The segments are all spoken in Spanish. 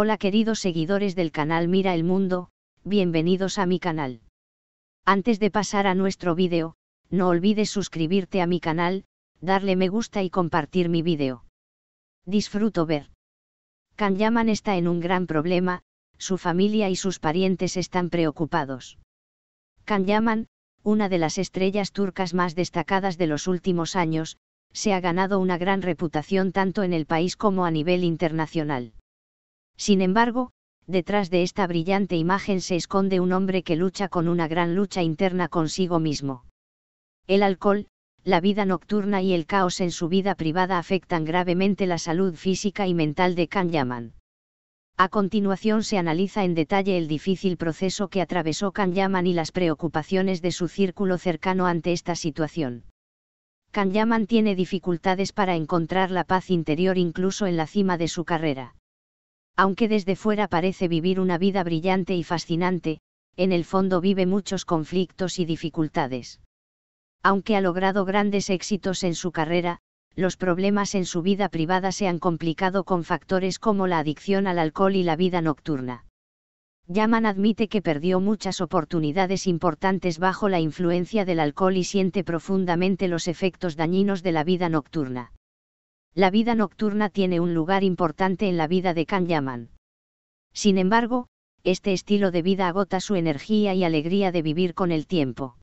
Hola queridos seguidores del canal Mira el Mundo, bienvenidos a mi canal. Antes de pasar a nuestro vídeo, no olvides suscribirte a mi canal, darle me gusta y compartir mi vídeo. Disfruto ver. Kanyaman está en un gran problema, su familia y sus parientes están preocupados. Kanyaman, una de las estrellas turcas más destacadas de los últimos años, se ha ganado una gran reputación tanto en el país como a nivel internacional sin embargo, detrás de esta brillante imagen se esconde un hombre que lucha con una gran lucha interna consigo mismo. El alcohol, la vida nocturna y el caos en su vida privada afectan gravemente la salud física y mental de Kan Yaman. A continuación se analiza en detalle el difícil proceso que atravesó Kan Yaman y las preocupaciones de su círculo cercano ante esta situación. Kan Yaman tiene dificultades para encontrar la paz interior incluso en la cima de su carrera. Aunque desde fuera parece vivir una vida brillante y fascinante, en el fondo vive muchos conflictos y dificultades. Aunque ha logrado grandes éxitos en su carrera, los problemas en su vida privada se han complicado con factores como la adicción al alcohol y la vida nocturna. Yaman admite que perdió muchas oportunidades importantes bajo la influencia del alcohol y siente profundamente los efectos dañinos de la vida nocturna. La vida nocturna tiene un lugar importante en la vida de Kan Yaman. Sin embargo, este estilo de vida agota su energía y alegría de vivir con el tiempo.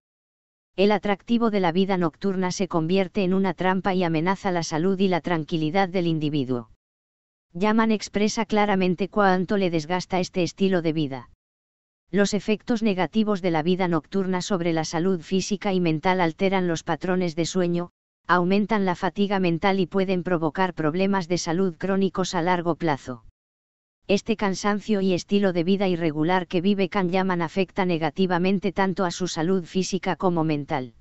El atractivo de la vida nocturna se convierte en una trampa y amenaza la salud y la tranquilidad del individuo. Yaman expresa claramente cuánto le desgasta este estilo de vida. Los efectos negativos de la vida nocturna sobre la salud física y mental alteran los patrones de sueño, aumentan la fatiga mental y pueden provocar problemas de salud crónicos a largo plazo. Este cansancio y estilo de vida irregular que vive Can Yaman afecta negativamente tanto a su salud física como mental.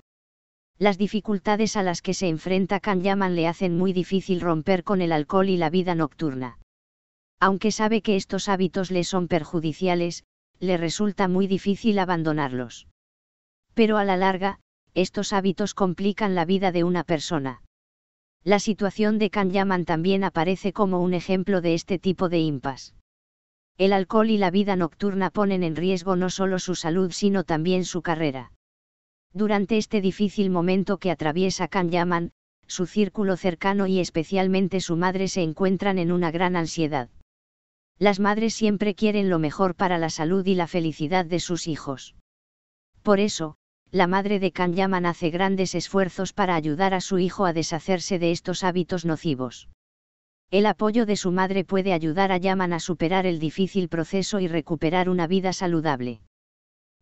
Las dificultades a las que se enfrenta Can Yaman le hacen muy difícil romper con el alcohol y la vida nocturna. Aunque sabe que estos hábitos le son perjudiciales, le resulta muy difícil abandonarlos. Pero a la larga, estos hábitos complican la vida de una persona. La situación de Yaman también aparece como un ejemplo de este tipo de impas. El alcohol y la vida nocturna ponen en riesgo no solo su salud sino también su carrera. Durante este difícil momento que atraviesa Yaman, su círculo cercano y especialmente su madre se encuentran en una gran ansiedad. Las madres siempre quieren lo mejor para la salud y la felicidad de sus hijos. Por eso, la madre de Yaman hace grandes esfuerzos para ayudar a su hijo a deshacerse de estos hábitos nocivos. El apoyo de su madre puede ayudar a Yaman a superar el difícil proceso y recuperar una vida saludable.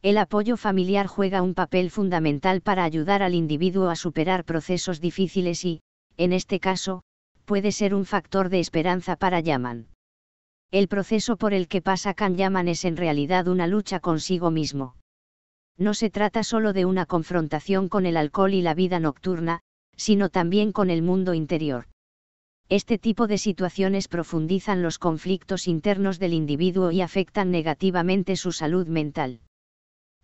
El apoyo familiar juega un papel fundamental para ayudar al individuo a superar procesos difíciles y, en este caso, puede ser un factor de esperanza para Yaman. El proceso por el que pasa Yaman es en realidad una lucha consigo mismo no se trata solo de una confrontación con el alcohol y la vida nocturna, sino también con el mundo interior. Este tipo de situaciones profundizan los conflictos internos del individuo y afectan negativamente su salud mental.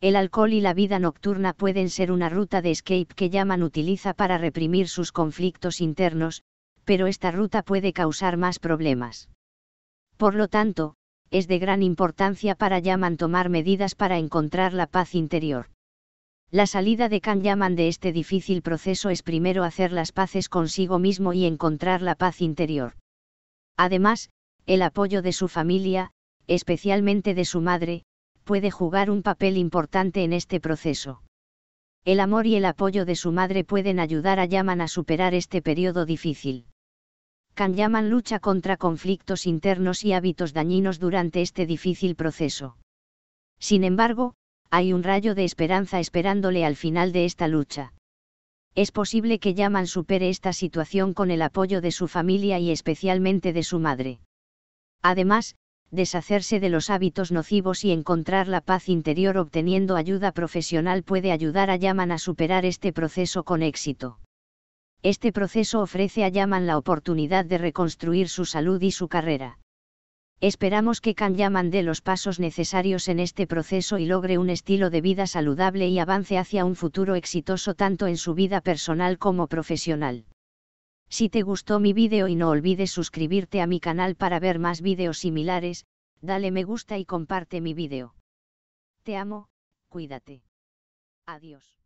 El alcohol y la vida nocturna pueden ser una ruta de escape que Yaman utiliza para reprimir sus conflictos internos, pero esta ruta puede causar más problemas. Por lo tanto, es de gran importancia para Yaman tomar medidas para encontrar la paz interior. La salida de Can Yaman de este difícil proceso es primero hacer las paces consigo mismo y encontrar la paz interior. Además, el apoyo de su familia, especialmente de su madre, puede jugar un papel importante en este proceso. El amor y el apoyo de su madre pueden ayudar a Yaman a superar este periodo difícil. Yaman lucha contra conflictos internos y hábitos dañinos durante este difícil proceso. Sin embargo, hay un rayo de esperanza esperándole al final de esta lucha. Es posible que Yaman supere esta situación con el apoyo de su familia y especialmente de su madre. Además, deshacerse de los hábitos nocivos y encontrar la paz interior obteniendo ayuda profesional puede ayudar a Yaman a superar este proceso con éxito este proceso ofrece a Yaman la oportunidad de reconstruir su salud y su carrera. Esperamos que Can Yaman dé los pasos necesarios en este proceso y logre un estilo de vida saludable y avance hacia un futuro exitoso tanto en su vida personal como profesional. Si te gustó mi vídeo y no olvides suscribirte a mi canal para ver más vídeos similares, dale me gusta y comparte mi vídeo. Te amo, cuídate. Adiós.